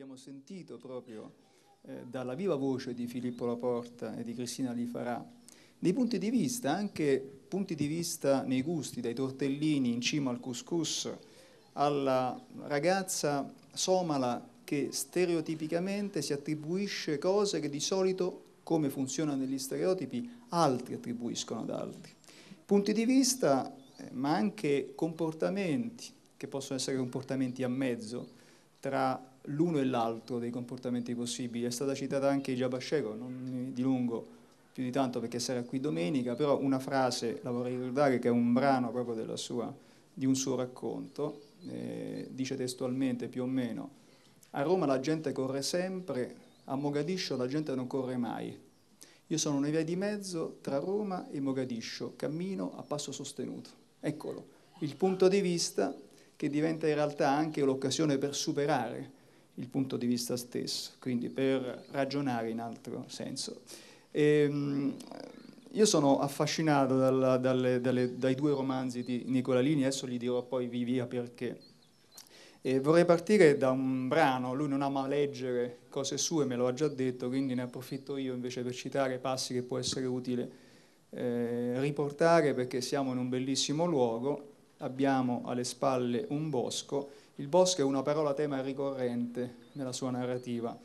abbiamo sentito proprio eh, dalla viva voce di Filippo Laporta e di Cristina Lifarà, dei punti di vista, anche punti di vista nei gusti, dai tortellini in cima al couscous, alla ragazza somala che stereotipicamente si attribuisce cose che di solito, come funziona negli stereotipi, altri attribuiscono ad altri. Punti di vista, eh, ma anche comportamenti, che possono essere comportamenti a mezzo, tra l'uno e l'altro dei comportamenti possibili. È stata citata anche Giabascego, non mi dilungo più di tanto perché sarà qui domenica, però una frase la vorrei ricordare che è un brano proprio sua, di un suo racconto, eh, dice testualmente più o meno, a Roma la gente corre sempre, a Mogadiscio la gente non corre mai. Io sono una via di mezzo tra Roma e Mogadiscio, cammino a passo sostenuto. Eccolo, il punto di vista che diventa in realtà anche l'occasione per superare il punto di vista stesso, quindi per ragionare in altro senso. E, ehm, io sono affascinato dalla, dalle, dalle, dai due romanzi di Nicola Lini, adesso gli dirò poi via perché. E vorrei partire da un brano, lui non ama leggere cose sue, me lo ha già detto, quindi ne approfitto io invece per citare passi che può essere utile eh, riportare perché siamo in un bellissimo luogo abbiamo alle spalle un bosco, il bosco è una parola tema ricorrente nella sua narrativa.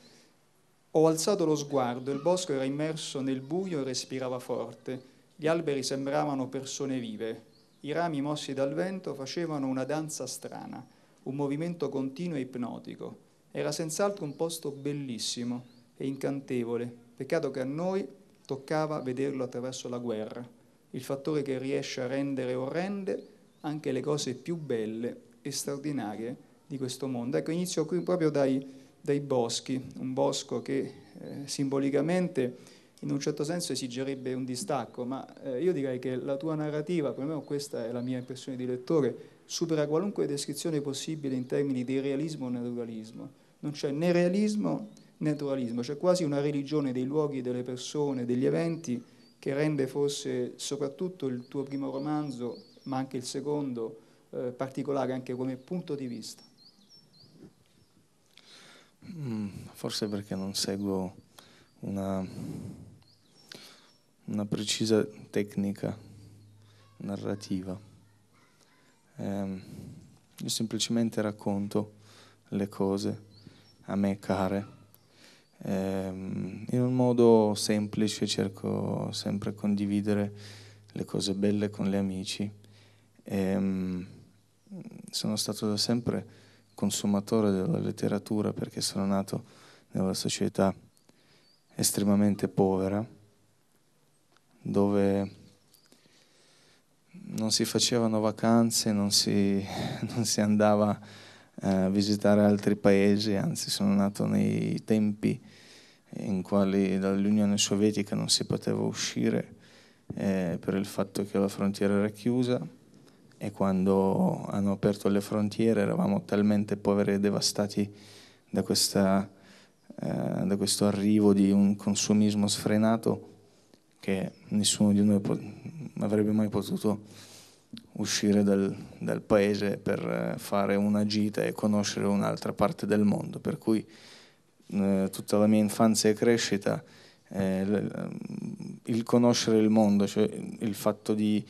Ho alzato lo sguardo, il bosco era immerso nel buio e respirava forte, gli alberi sembravano persone vive, i rami mossi dal vento facevano una danza strana, un movimento continuo e ipnotico. Era senz'altro un posto bellissimo e incantevole, peccato che a noi toccava vederlo attraverso la guerra, il fattore che riesce a rendere orrende anche le cose più belle e straordinarie di questo mondo. Ecco, inizio qui proprio dai, dai boschi, un bosco che eh, simbolicamente in un certo senso esigerebbe un distacco, ma eh, io direi che la tua narrativa, perlomeno questa è la mia impressione di lettore, supera qualunque descrizione possibile in termini di realismo o naturalismo. Non c'è né realismo né naturalismo, c'è quasi una religione dei luoghi, delle persone, degli eventi che rende forse soprattutto il tuo primo romanzo ma anche il secondo eh, particolare anche come punto di vista? Mm, forse perché non seguo una, una precisa tecnica narrativa. Eh, io semplicemente racconto le cose a me care. Ehm, in un modo semplice cerco sempre di condividere le cose belle con gli amici e, ehm, sono stato da sempre consumatore della letteratura perché sono nato nella società estremamente povera, dove non si facevano vacanze, non si, non si andava eh, a visitare altri paesi, anzi sono nato nei tempi in quali dall'Unione Sovietica non si poteva uscire eh, per il fatto che la frontiera era chiusa e quando hanno aperto le frontiere eravamo talmente poveri e devastati da, questa, eh, da questo arrivo di un consumismo sfrenato che nessuno di noi avrebbe mai potuto uscire dal, dal, paese per eh, fare una gita e conoscere un'altra parte del mondo. Per cui eh, tutta la mia infanzia e crescita, eh, il conoscere il mondo, cioè il fatto di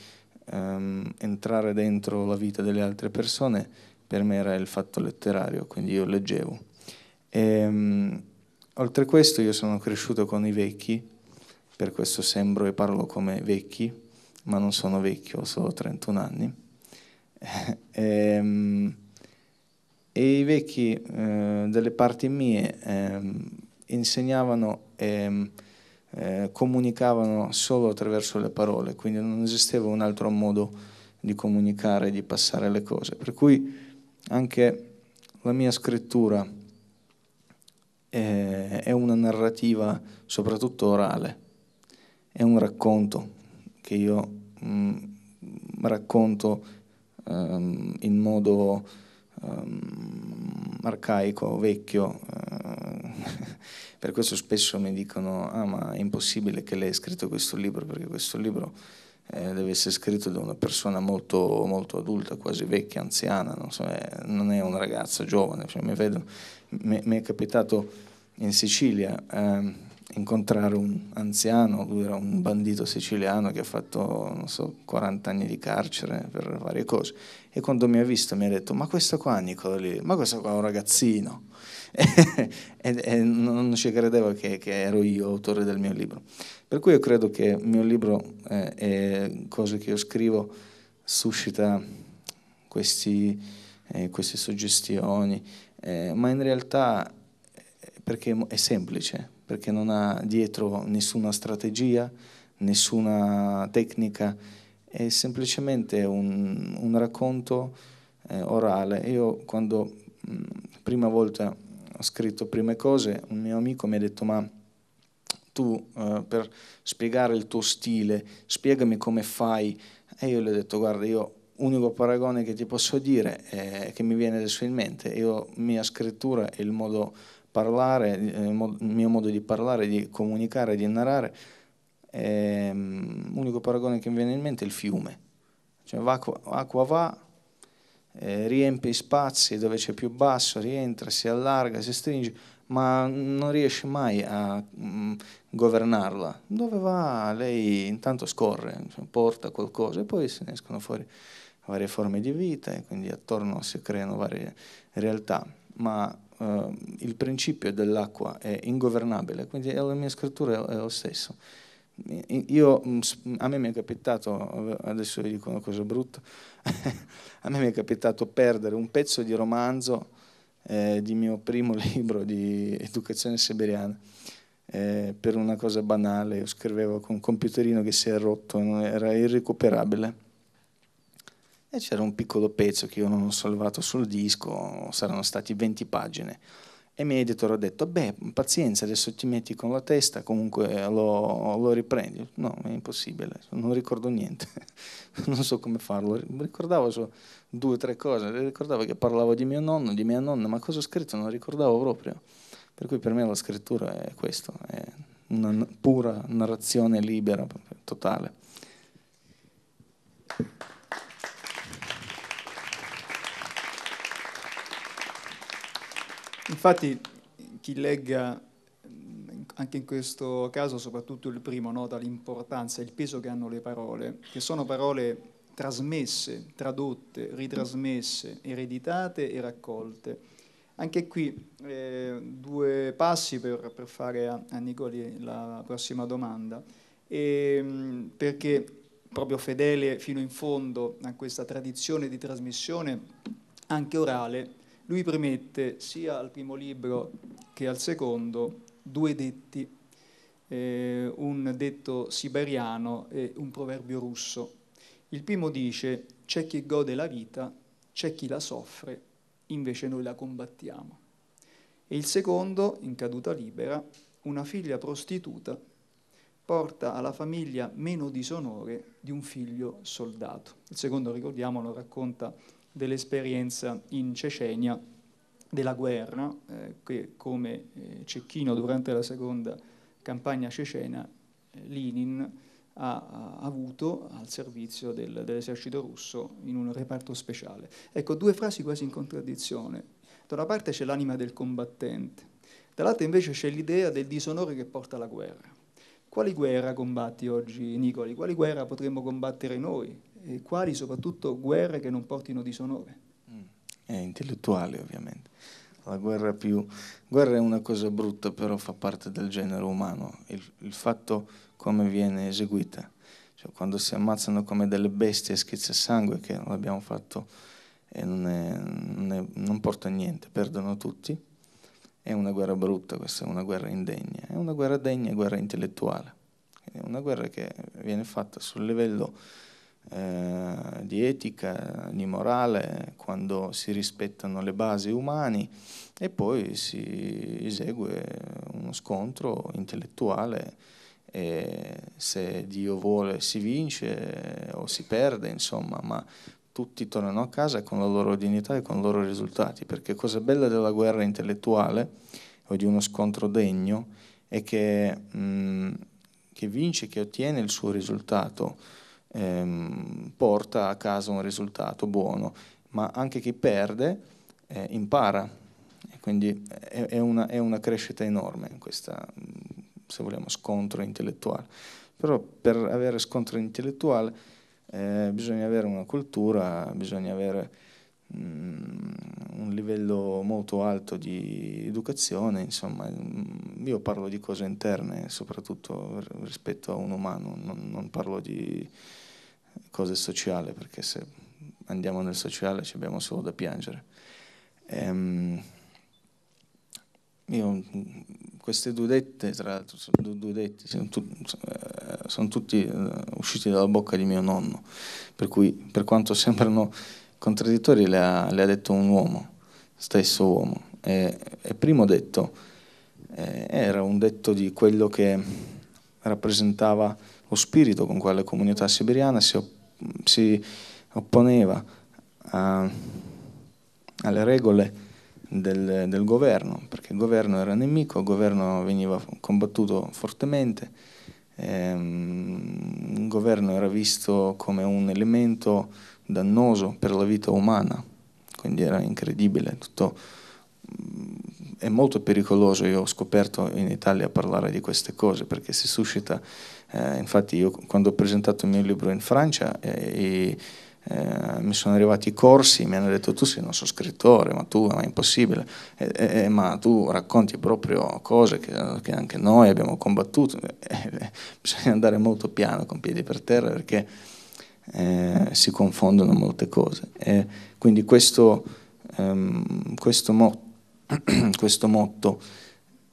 um, entrare dentro la vita delle altre persone per me era il fatto letterario, quindi io leggevo. E, um, oltre questo io sono cresciuto con i vecchi, per questo sembro e parlo come vecchi, ma non sono vecchio, ho solo 31 anni. e, um, e i vecchi eh, delle parti mie eh, insegnavano... Eh, eh, comunicavano solo attraverso le parole, quindi non esisteva un altro modo di comunicare, di passare le cose. Per cui anche la mia scrittura eh, è una narrativa soprattutto orale, è un racconto che io mh, mm, racconto um, in modo um, arcaico, vecchio, eh, per questo spesso mi dicono, ah ma è impossibile che lei ha scritto questo libro, perché questo libro eh, deve essere scritto da una persona molto, molto adulta, quasi vecchia, anziana, non, so, eh, non è un ragazzo giovane. Cioè, mi, vedo, mi, mi, è capitato in Sicilia eh, incontrare un anziano, lui era un bandito siciliano che ha fatto so, 40 anni di carcere per varie cose e quando mi ha visto mi ha detto ma questo qua Nicolò, ma questo qua è un ragazzino. e, e, non ci credevo che, che, ero io autore del mio libro. Per cui io credo che il mio libro eh, e cose che io scrivo suscita questi, eh, queste suggestioni, eh, ma in realtà eh, perché è semplice, perché non ha dietro nessuna strategia, nessuna tecnica, è semplicemente un, un racconto eh, orale. Io quando mh, mm, prima volta scritto prime cose, un mio amico mi ha detto ma tu eh, per spiegare il tuo stile, spiegami come fai. E io gli ho detto guarda, io unico paragone che ti posso dire è che mi viene adesso in mente, io mia scrittura e il modo parlare, eh, il mio modo di parlare, di comunicare, di narrare, l'unico mm, paragone che mi viene in mente è il fiume. Cioè, acqua, acqua va, eh, riempie i spazi dove c'è più basso, rientra, si allarga, si stringe, ma non riesce mai a mh, mm, governarla. Dove va? Lei intanto scorre, porta qualcosa e poi se ne escono fuori varie forme di vita e quindi attorno si creano varie realtà. Ma eh, il principio dell'acqua è ingovernabile, quindi la mia scrittura è lo stesso. Io, mm, mm, a me mi è capitato, eh, adesso vi dico una cosa brutta, a me mi è capitato perdere un pezzo di romanzo eh, di mio primo libro di educazione siberiana eh, per una cosa banale, io scrivevo con un computerino che si è rotto, era irrecuperabile e c'era un piccolo pezzo che io non ho salvato sul disco, saranno stati 20 pagine e mio editor ha detto, beh, pazienza, adesso ti metti con la testa, comunque eh, lo, lo riprendi. No, è impossibile, non ricordo niente, non so come farlo. Ricordavo solo due o tre cose, ricordavo che parlavo di mio nonno, di mia nonna, ma cosa ho scritto non ricordavo proprio. Per cui per me la scrittura è questo, è una pura narrazione libera, totale. Infatti chi legga anche in questo caso soprattutto il primo nota l'importanza e il peso che hanno le parole, che sono parole trasmesse, tradotte, ritrasmesse, ereditate e raccolte. Anche qui eh, due passi per, per fare a, a, Nicoli la prossima domanda, e, perché proprio fedele fino in fondo a questa tradizione di trasmissione anche orale, lui premette sia al primo libro che al secondo due detti, eh, un detto siberiano e un proverbio russo. Il primo dice c'è chi gode la vita, c'è chi la soffre, invece noi la combattiamo. E il secondo, in caduta libera, una figlia prostituta porta alla famiglia meno disonore di un figlio soldato. Il secondo, ricordiamolo, racconta dell'esperienza in Cecenia della guerra eh, che come eh, Cecchino durante la seconda campagna cecena eh, Lenin ha, ha avuto al servizio del, dell'esercito russo in un reparto speciale. Ecco, due frasi quasi in contraddizione. Da una parte c'è l'anima del combattente, dall'altra invece c'è l'idea del disonore che porta alla guerra. Quali guerra combatti oggi, Nicoli? Quali guerra potremmo combattere noi? eh, quali soprattutto guerre che non portino disonore. Mm. È intellettuale ovviamente. La guerra, più... guerra è una cosa brutta, però fa parte del genere umano, il, il fatto come viene eseguita. Cioè, quando si ammazzano come delle bestie schizza sangue, che non abbiamo fatto e non, è, non, è, non porta a niente, perdono tutti, è una guerra brutta, questa è una guerra indegna, è una guerra degna, è una guerra intellettuale, è una guerra che viene fatta sul livello eh, di etica, di morale, quando si rispettano le basi umane e poi si esegue uno scontro intellettuale e se Dio vuole si vince o si perde, insomma, ma tutti tornano a casa con la loro dignità e con i loro risultati, perché cosa bella della guerra intellettuale o di uno scontro degno è che mh, mm, chi vince, che ottiene il suo risultato, ehm, porta a casa un risultato buono, ma anche chi perde eh, impara, e quindi è, è, una, è, una, crescita enorme questa, se vogliamo, scontro intellettuale. Però per avere scontro intellettuale eh, bisogna avere una cultura, bisogna avere Mm, un livello molto alto di educazione, insomma, mm, io parlo di cose interne, soprattutto rispetto a un umano, non, non parlo di cose sociali, perché se andiamo nel sociale ci abbiamo solo da piangere. Ehm, io, mm, queste due dette, tra l'altro, sono, due dette, sono, tu, sono tutti eh, usciti dalla bocca di mio nonno, per cui per quanto sembrano contraddittori le ha, le ha detto un uomo, stesso uomo. E, e primo detto eh, era un detto di quello che rappresentava lo spirito con cui la comunità siberiana si, op- si opponeva a, alle regole del, del, governo, perché il governo era nemico, il governo veniva combattuto fortemente, ehm, il governo era visto come un elemento dannoso per la vita umana, quindi era incredibile, tutto, mm, è molto pericoloso, io ho scoperto in Italia parlare di queste cose perché si suscita, eh, infatti io quando ho presentato il mio libro in Francia eh, eh, mi sono arrivati i corsi, mi hanno detto tu sei il nostro scrittore, ma tu ma è impossibile, ma tu racconti proprio cose che, che anche noi abbiamo combattuto, eh, bisogna andare molto piano con piedi per terra perché eh, si confondono molte cose. E quindi questo, ehm, questo, mo questo motto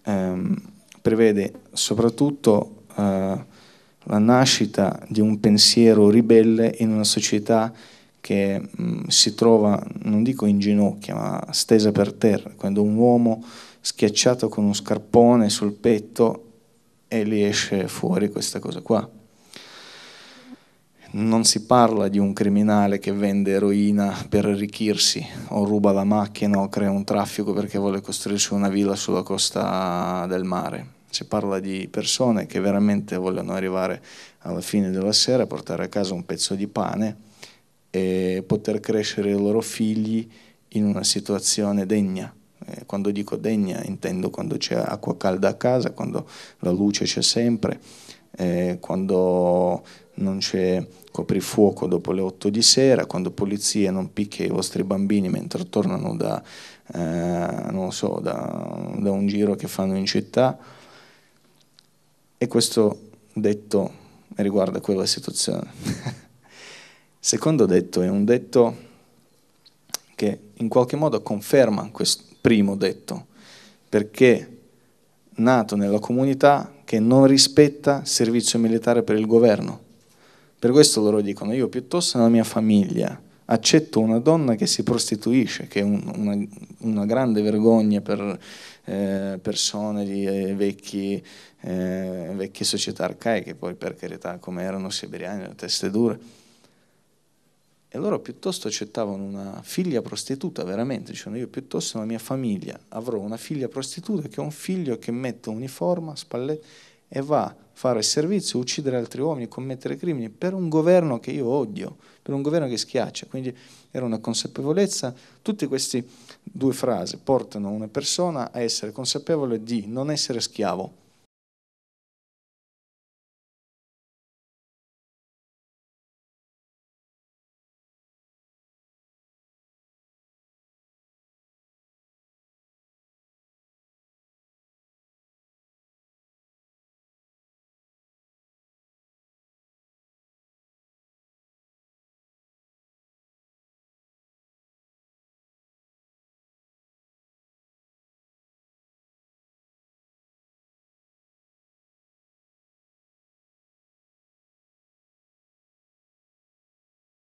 ehm, prevede soprattutto eh, la nascita di un pensiero ribelle in una società che mh, si trova, non dico in ginocchia, ma stesa per terra, quando un uomo schiacciato con un scarpone sul petto e gli esce fuori questa cosa qua non si parla di un criminale che vende eroina per arricchirsi o ruba la macchina o crea un traffico perché vuole costruirsi una villa sulla costa del mare. Si parla di persone che veramente vogliono arrivare alla fine della sera, portare a casa un pezzo di pane e poter crescere i loro figli in una situazione degna. Eh, quando dico degna intendo quando c'è acqua calda a casa, quando la luce c'è sempre eh, quando non c'è coprifuoco dopo le 8 di sera, quando polizia non picchia i vostri bambini mentre tornano da, eh, so, da, da un giro che fanno in città. E questo detto riguarda quella situazione. Secondo detto è un detto che in qualche modo conferma questo primo detto, perché nato nella comunità che non rispetta servizio militare per il governo. Per questo loro dicono, io piuttosto nella mia famiglia accetto una donna che si prostituisce, che è un, una, una, grande vergogna per eh, persone di eh, vecchi, eh, vecchie società arcaiche, poi per carità come erano siberiani, teste dure e loro piuttosto accettavano una figlia prostituta, veramente, dicevano io piuttosto la mia famiglia avrò una figlia prostituta che un figlio che mette uniforme, spallette e va a fare servizio, uccidere altri uomini, commettere crimini per un governo che io odio, per un governo che schiaccia. Quindi era una consapevolezza, tutte queste due frasi portano una persona a essere consapevole di non essere schiavo,